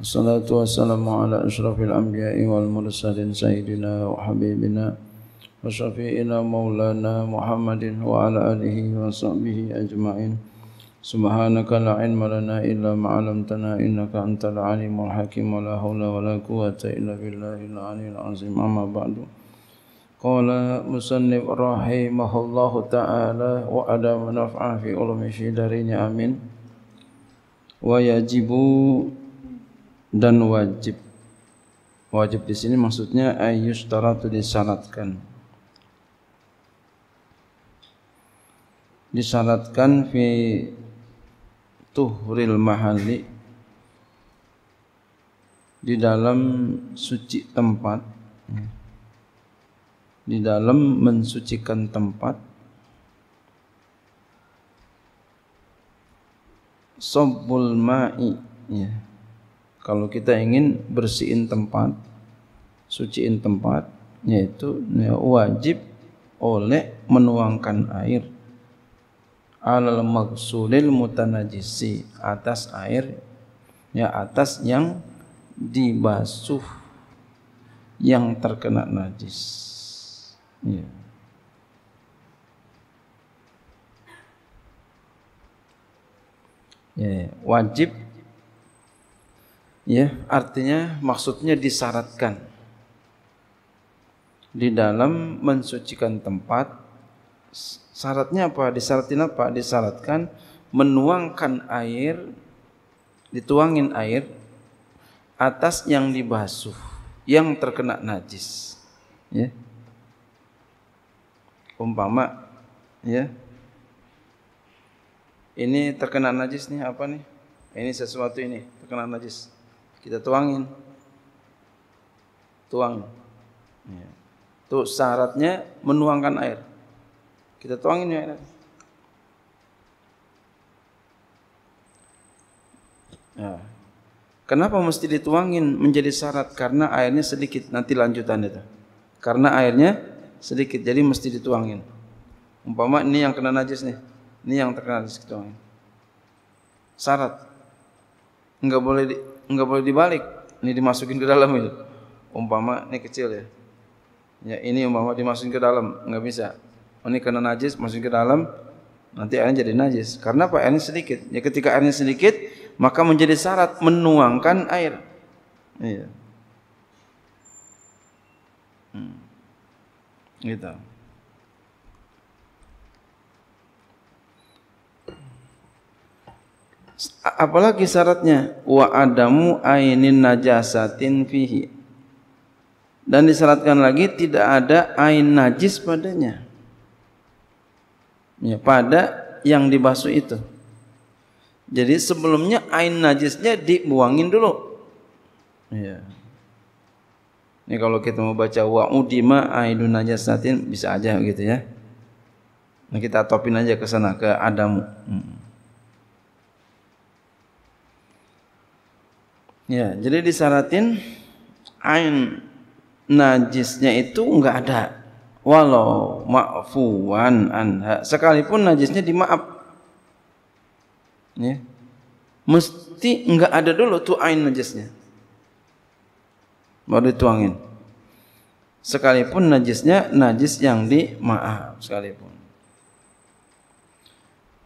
الصلاة والسلام على أشرف الأنبياء والمرسلين سيدنا وحبيبنا وشفيئنا مولانا محمد وعلى آله وصحبه أجمعين سبحانك لا علم لنا إلا ما علمتنا إنك أنت العليم الحكيم ولا حول ولا قوة إلا بالله العلي العظيم أما بعد قال مصنف رحمه الله تعالى وأدام نفعه في علوم الشدرين آمين ويجب dan wajib. Wajib di sini maksudnya ayus taratu disyaratkan. Disyaratkan fi tuhril mahali di dalam suci tempat di dalam mensucikan tempat sobul ma'i ya kalau kita ingin bersihin tempat, suciin tempat, yaitu ya, wajib oleh menuangkan air alal maghsulil mutanajisi atas air ya atas yang dibasuh yang terkena najis ya. ya, ya. wajib Ya, artinya maksudnya disyaratkan di dalam mensucikan tempat syaratnya apa? disyaratin apa? Disyaratkan menuangkan air dituangin air atas yang dibasuh yang terkena najis ya umpama ya ini terkena najis nih apa nih ini sesuatu ini terkena najis kita tuangin. Tuang. Ya. Tuh syaratnya menuangkan air. Kita tuangin ya air. Ya. Kenapa mesti dituangin menjadi syarat? Karena airnya sedikit. Nanti lanjutan itu. Karena airnya sedikit, jadi mesti dituangin. Umpama ini yang kena najis nih, ini yang terkena najis dituangin. Syarat nggak boleh di, nggak boleh dibalik ini dimasukin ke dalam itu umpama ini kecil ya ya ini umpama dimasukin ke dalam nggak bisa oh, ini karena najis masukin ke dalam nanti airnya jadi najis karena apa airnya sedikit ya ketika airnya sedikit maka menjadi syarat menuangkan air iya hmm. gitu apalagi syaratnya wa adamu ainin najasatin fihi dan disyaratkan lagi tidak ada ain najis padanya ya, pada yang dibasuh itu jadi sebelumnya ain najisnya dibuangin dulu ya ini kalau kita mau baca wa udima ainun najasatin bisa aja gitu ya nah, kita topin aja ke sana ke adamu hmm. Ya, jadi disaratin ain najisnya itu enggak ada walau ma'fuwan anha sekalipun najisnya dimaaf ya mesti enggak ada dulu tuh ain najisnya baru dituangin sekalipun najisnya najis yang dimaaf sekalipun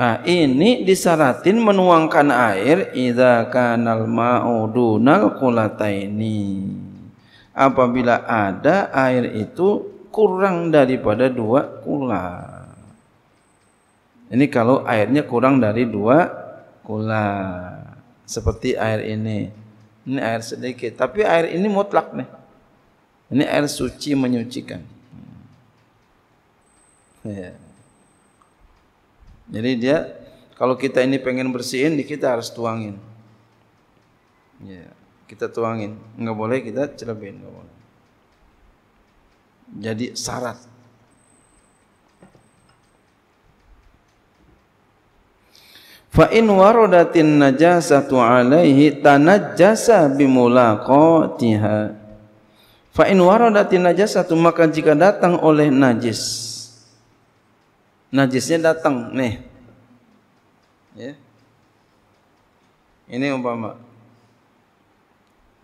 Nah, ini disaratin menuangkan air idza kanal ma'u dunal qulataini. Apabila ada air itu kurang daripada dua kula. Ini kalau airnya kurang dari dua kula. Seperti air ini. Ini air sedikit, tapi air ini mutlak nih. Ini air suci menyucikan. Hmm. Ya. Yeah. Jadi dia kalau kita ini pengen bersihin, kita harus tuangin. Ya, kita tuangin. Enggak boleh kita celebin, enggak boleh. Jadi syarat. Fa in waradatin najasatu alaihi tanajjasa bimulaqatiha. Fa in waradatin najasatu maka jika datang oleh najis najisnya datang nih. Ya. Ini umpama.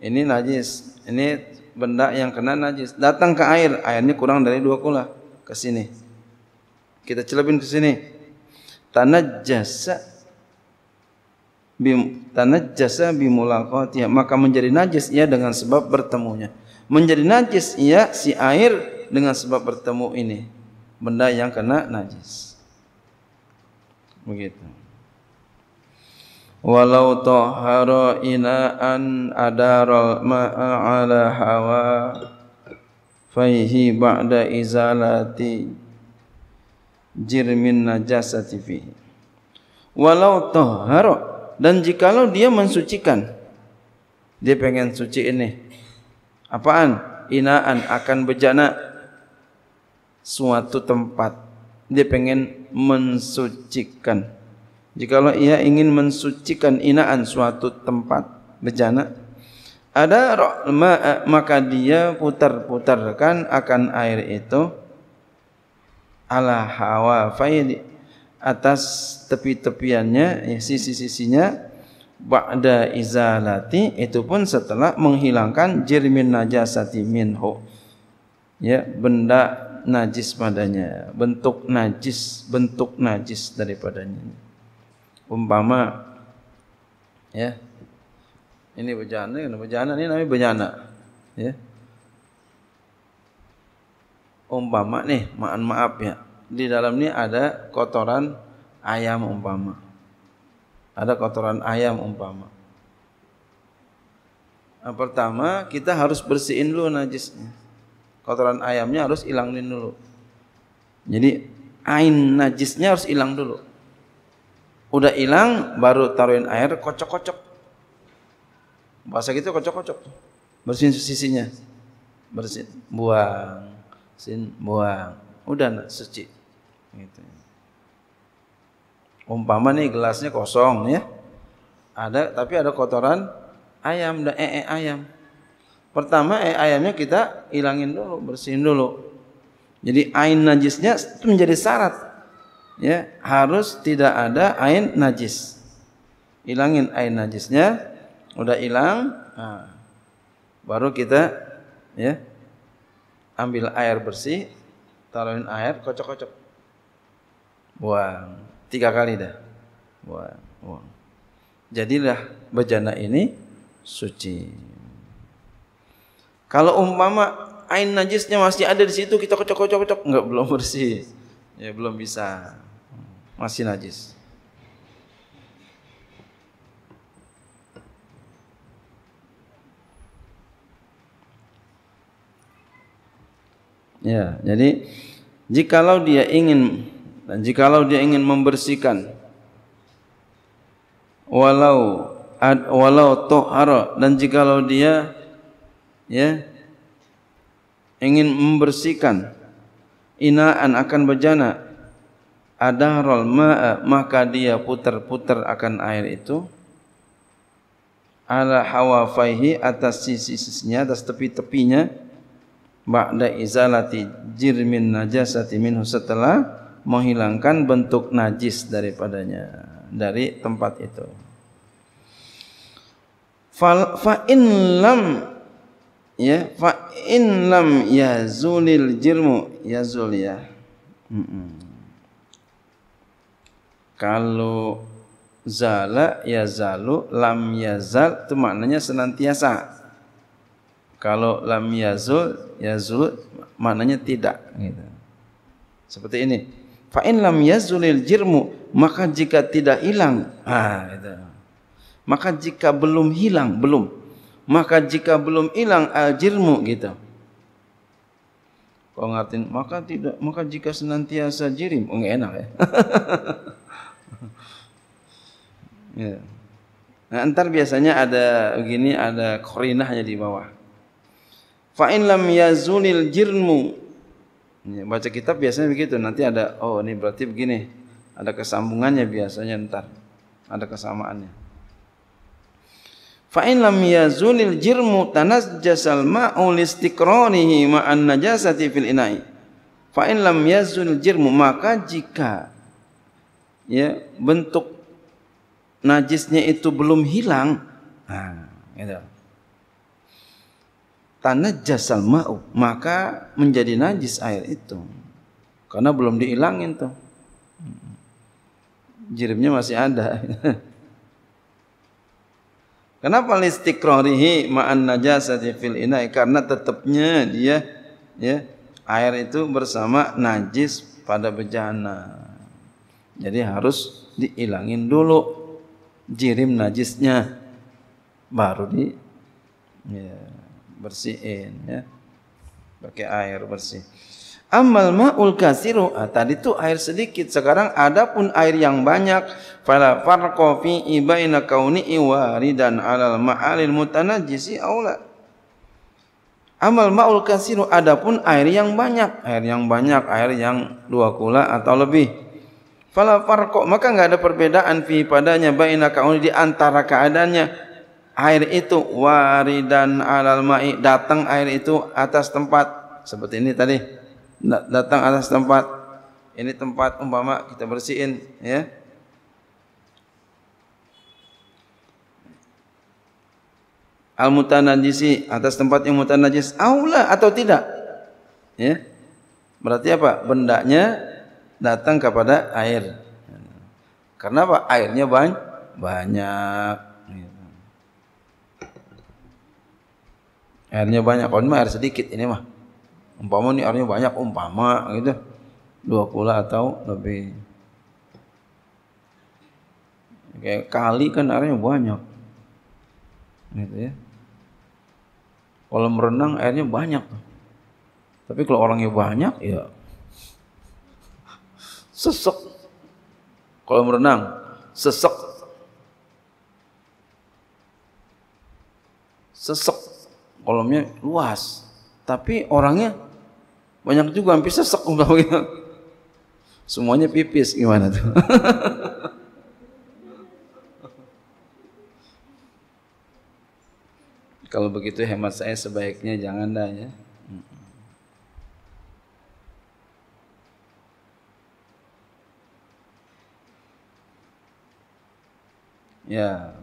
Ini najis. Ini benda yang kena najis. Datang ke air, airnya kurang dari dua kula ke sini. Kita celupin ke sini. Tanah jasa bim tanah jasa bimulakotia maka menjadi najis ia dengan sebab bertemunya menjadi najis ia si air dengan sebab bertemu ini benda yang kena najis. Begitu. Walau tahara ina'an adaral ma'a ala hawa faihi ba'da izalati jirmin najasati fihi. Walau tahara dan jikalau dia mensucikan dia pengen suci ini apaan inaan akan bejana suatu tempat. Dia pengen mensucikan. Jikalau ia ingin mensucikan inaan suatu tempat bejana, ada ma maka dia putar-putarkan akan air itu ala hawa faidi atas tepi-tepiannya ya sisi-sisinya ba'da izalati itu pun setelah menghilangkan jirmin najasati minhu ya benda najis padanya bentuk najis bentuk najis daripadanya umpama ya ini bejana ini bejana ini namanya bejana ya umpama nih maaf maaf ya di dalam ini ada kotoran ayam umpama ada kotoran ayam umpama nah, pertama kita harus bersihin dulu najisnya kotoran ayamnya harus hilangin dulu. Jadi ain najisnya harus hilang dulu. Udah hilang baru taruhin air kocok-kocok. Bahasa gitu kocok-kocok. Bersihin sisinya. Bersihin, buang. Sin, buang. Udah nak, suci. Gitu. Umpama nih gelasnya kosong ya. Ada tapi ada kotoran ayam dan ee eh, -e eh, ayam. Pertama eh, ayamnya kita hilangin dulu, bersihin dulu. Jadi ain najisnya itu menjadi syarat. Ya, harus tidak ada ain najis. Hilangin ain najisnya, udah hilang, nah, baru kita ya ambil air bersih, taruhin air, kocok-kocok. Buang tiga kali dah. Buang, buang. Jadilah bejana ini suci. Kalau umpama ain najisnya masih ada di situ kita kocok-kocok-kocok enggak belum bersih. Ya belum bisa. Masih najis. Ya, jadi jikalau dia ingin dan jikalau dia ingin membersihkan walau ad, walau tohara dan jikalau dia ya ingin membersihkan inaan akan bejana ada rol maka dia putar-putar akan air itu ala hawafaihi atas sisi-sisinya atas tepi-tepinya ba'da izalati jirmin najasati minhu setelah menghilangkan bentuk najis daripadanya dari tempat itu. fa in lam ya fa in lam yazulil jirmu yazul ya mm -mm. kalau zala yazalu lam yazal itu maknanya senantiasa kalau lam yazul yazul maknanya tidak gitu. seperti ini fa in lam yazulil jirmu maka jika tidak hilang ah, gitu. maka jika belum hilang belum maka jika belum hilang jirmu gitu. Kau ngatin, maka tidak, maka jika senantiasa jirim, oh, enak ya. ya. Nah, ntar biasanya ada begini, ada korinahnya di bawah. Fa'in lam yazunil jirmu. Ya, baca kitab biasanya begitu, nanti ada, oh ini berarti begini. Ada kesambungannya biasanya ntar, ada kesamaannya fa in lam yazulil jirmu tanajjasal ma'u listikronihi ma'an najasati fil inai fa in lam yazulil jirmu maka jika ya bentuk najisnya itu belum hilang nah gitu tanajjasal ma'u maka menjadi najis air itu karena belum dihilangin tuh hmm. jirimnya masih ada Kenapa listikrohrihi ma'an najasati fil inai? Karena tetapnya dia ya, air itu bersama najis pada bejana. Jadi harus diilangin dulu jirim najisnya baru di ya, bersihin ya. Pakai air bersih. Amal ma'ul kasiru, ah, tadi itu air sedikit, sekarang ada pun air yang banyak. Fala farqa fi ibaina kauni iwaridan alal ma'alil mutanajjisi aula. Amal ma'ul kasiru, adapun air yang banyak, air yang banyak, air yang dua kula atau lebih. Fala farqa, maka enggak ada perbedaan fi padanya baina kauni di antara keadaannya. Air itu waridan alal ma'i, datang air itu atas tempat seperti ini tadi datang atas tempat ini tempat umpama kita bersihin ya al mutanajisi atas tempat yang mutanajis aula atau tidak ya berarti apa bendanya datang kepada air karena apa airnya banyak banyak airnya banyak kalau ini mah air sedikit ini mah umpama ini artinya banyak umpama gitu dua kula atau lebih kayak kali kan airnya banyak gitu ya kalau merenang airnya banyak tapi kalau orangnya banyak ya sesek kalau merenang sesek sesek kolomnya luas tapi orangnya banyak juga hampir sesek gitu. Semuanya pipis gimana tuh? Kalau begitu hemat saya sebaiknya jangan dah ya. Ya.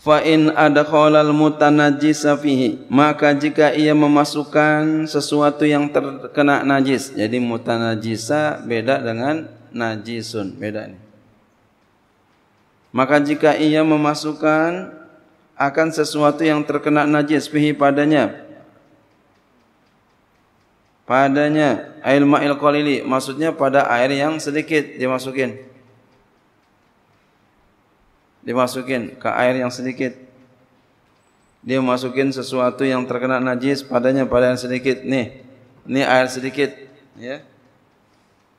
Fa in adkhalal mutanajjis fihi maka jika ia memasukkan sesuatu yang terkena najis jadi mutanajjisa beda dengan najisun beda ini maka jika ia memasukkan akan sesuatu yang terkena najis fihi padanya padanya ail ma'il qalili maksudnya pada air yang sedikit dimasukin masukin dimasukin ke air yang sedikit. Dia masukin sesuatu yang terkena najis padanya pada yang sedikit. Nih, ini air sedikit, ya.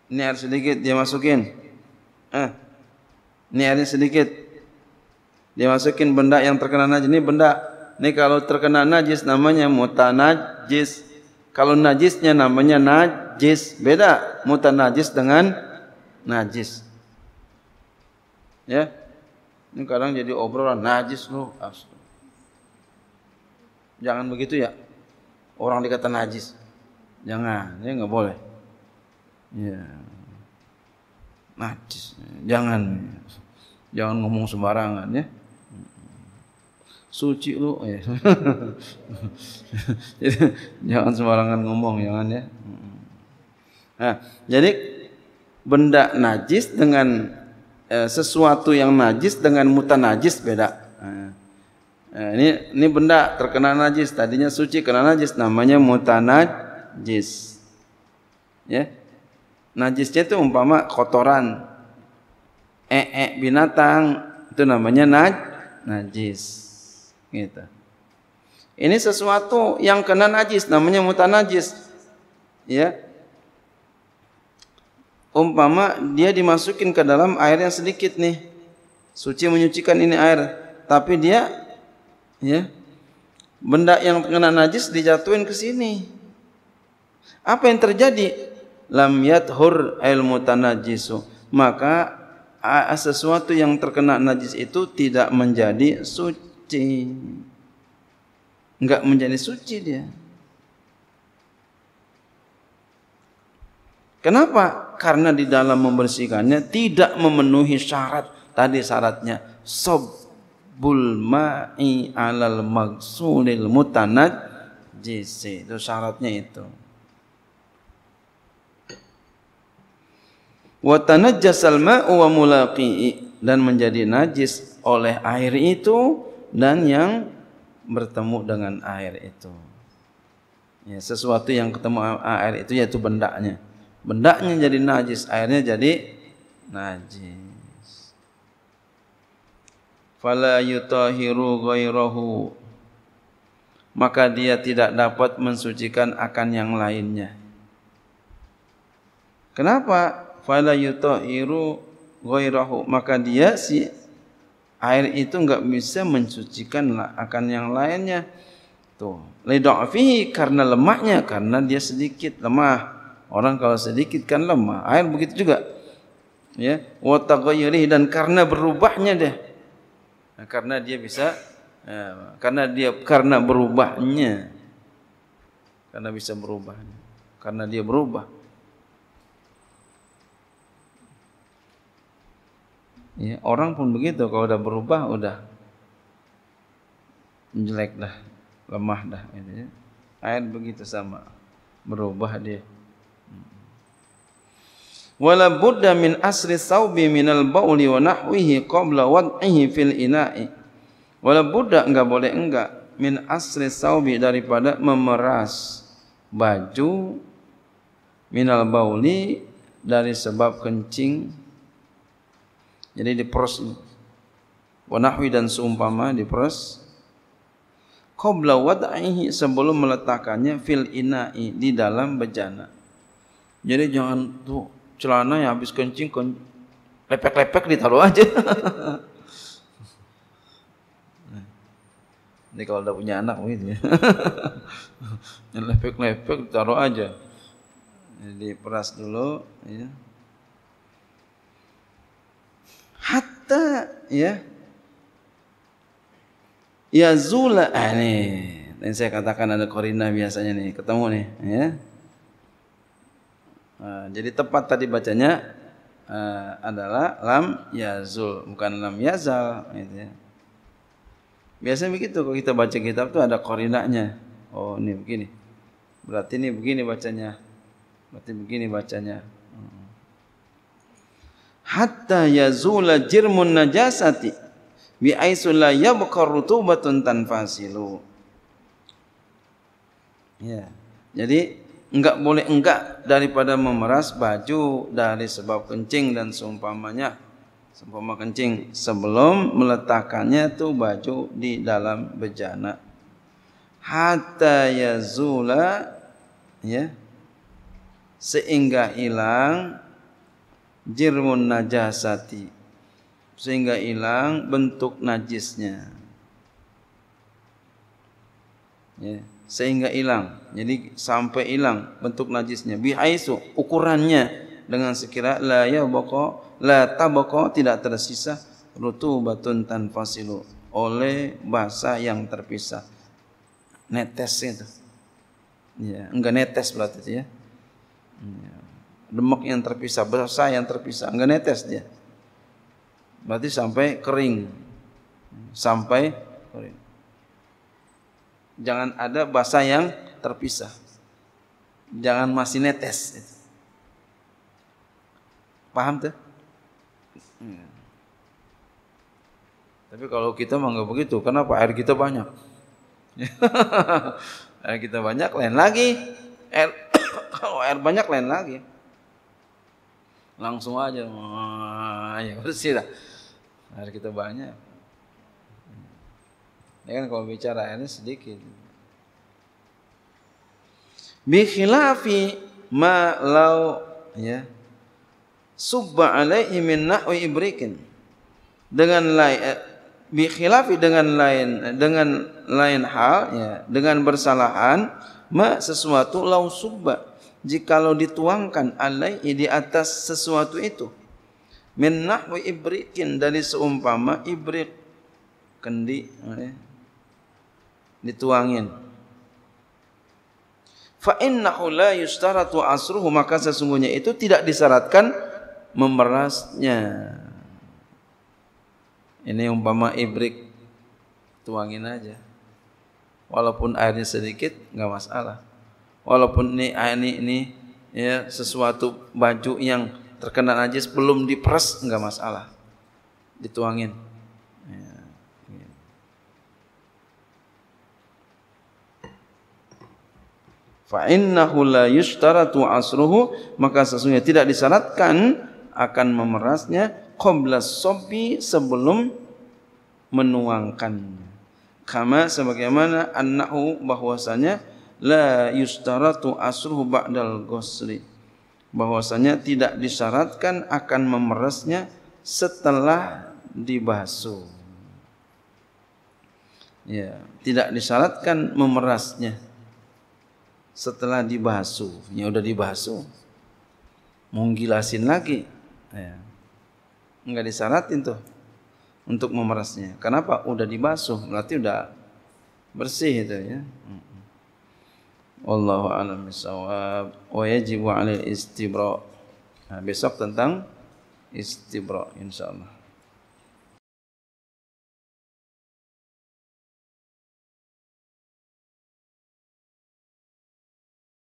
Ini air sedikit dia masukin. Eh. Ini air sedikit. Dia masukin benda yang terkena najis. Ini benda, ini kalau terkena najis namanya mutanajis. Kalau najisnya namanya najis. Beda mutanajis dengan najis. Ya. Ini kadang jadi obrolan najis loh, Jangan begitu ya. Orang dikata najis. Jangan, ini nggak boleh. Ya. Najis. Jangan. Jangan ngomong sembarangan ya. Suci lu. Ya. jangan sembarangan ngomong, jangan ya. Nah, jadi benda najis dengan Eh, sesuatu yang najis dengan mutan najis beda. Eh, eh, ini ini benda terkena najis, tadinya suci kena najis namanya mutanajis. Ya. Najisnya itu umpama kotoran. ee binatang itu namanya naj najis. Gitu. Ini sesuatu yang kena najis namanya mutanajis. Ya, umpama dia dimasukin ke dalam air yang sedikit nih suci menyucikan ini air tapi dia ya benda yang kena najis dijatuhin ke sini apa yang terjadi lam yathur al mutanajisu maka sesuatu yang terkena najis itu tidak menjadi suci enggak menjadi suci dia Kenapa? karena di dalam membersihkannya tidak memenuhi syarat tadi syaratnya sobul ma'i alal magsulil mutanad jisi itu syaratnya itu wa jasal ma'u wa mulaqi dan menjadi najis oleh air itu dan yang bertemu dengan air itu ya, sesuatu yang ketemu air itu yaitu bendanya bendanya jadi najis, airnya jadi najis. Fala yutahiru ghairahu. Maka dia tidak dapat mensucikan akan yang lainnya. Kenapa? Fala yutahiru ghairahu. Maka dia si air itu enggak bisa mensucikan akan yang lainnya. Tuh, lidafi karena lemaknya karena dia sedikit lemah. Orang kalau sedikit kan lemah. Air begitu juga. Ya, wa taghayyurih dan karena berubahnya deh. Nah, karena dia bisa ya, karena dia karena berubahnya. Karena bisa berubah. Karena dia berubah. Ya, orang pun begitu kalau udah berubah udah jelek dah, lemah dah gitu ya. Air begitu sama berubah dia. wala budda min asri saubi minal bauli wa nahwihi qabla wad'ihi fil ina'i wala budda enggak boleh enggak min asri saubi daripada memeras baju minal bauli dari sebab kencing jadi diperas wa nahwi dan seumpama diperas qabla wad'ihi sebelum meletakkannya fil ina'i di dalam bejana jadi jangan tuh celana ya habis kencing kon lepek-lepek ditaruh aja. Ini kalau udah punya anak begitu ya. lepek-lepek ditaruh aja. Jadi peras dulu ya. Hatta ya ya zula ah, nih. Dan saya katakan ada korina biasanya nih, ketemu nih ya. Eh, jadi tepat tadi bacanya uh, adalah lam yazul, bukan lam yazal. Gitu ya. Biasanya begitu kalau kita baca kitab tuh ada korinanya. Oh ini begini. Berarti ini begini bacanya. Berarti begini bacanya. Hmm. Hatta yazula jirmun najasati bi aisul la yabqa rutubatun tanfasilu. Ya. Jadi enggak boleh enggak daripada memeras baju dari sebab kencing dan seumpamanya seumpama kencing sebelum meletakkannya tu baju di dalam bejana hatta yazula ya sehingga hilang jirmun najasati sehingga hilang bentuk najisnya ya yeah. sehingga hilang. Jadi sampai hilang bentuk najisnya. Bihaisu ukurannya dengan sekira la ya boko la taboko tidak tersisa rutubatun tanfasilu oleh bahasa yang terpisah. Netes itu. Ya, enggak netes berarti itu ya. ya. Demak yang terpisah, bahasa yang terpisah, enggak netes dia. Berarti sampai kering. Sampai kering. Jangan ada bahasa yang terpisah. Jangan masih netes. Paham tuh? Iya. Tapi kalau kita mah nggak begitu, kenapa air kita banyak? air kita banyak, lain lagi. Air, kalau air banyak, lain lagi. Langsung aja, ayo ya, bersih lah, Air kita banyak. Ya kan kalau bicara ini sedikit. Bikhilafi ma lau ya subba alaihi min nahwi ibrikin dengan lain eh, bikhilafi dengan lain eh, dengan lain hal ya dengan bersalahan ma sesuatu lau subba jikalau dituangkan alaihi di atas sesuatu itu min nahwi ibrikin dari seumpama ibrik kendi ya dituangin. Fa innahu la yustaratu asruhu maka sesungguhnya itu tidak disyaratkan memerasnya. Ini umpama ibrik tuangin aja. Walaupun airnya sedikit nggak masalah. Walaupun ini ini ini ya sesuatu baju yang terkena najis belum diperas nggak masalah. Dituangin. fa innahu la yushtaratu asruhu maka sesungguhnya tidak disyaratkan akan memerasnya qabla sobi sebelum menuangkannya kama sebagaimana annahu bahwasanya la yushtaratu asruhu ba'dal ghusli bahwasanya tidak disyaratkan akan memerasnya setelah dibasuh ya tidak disyaratkan memerasnya setelah dibasuh, ya udah dibasuh, menggilasin lagi, ya. nggak disaratin tuh untuk memerasnya. Kenapa? Udah dibasuh, berarti udah bersih itu ya. Wallahu a'lam bishawab. Wa yajibu 'alal istibra. Nah, besok tentang istibra insyaallah.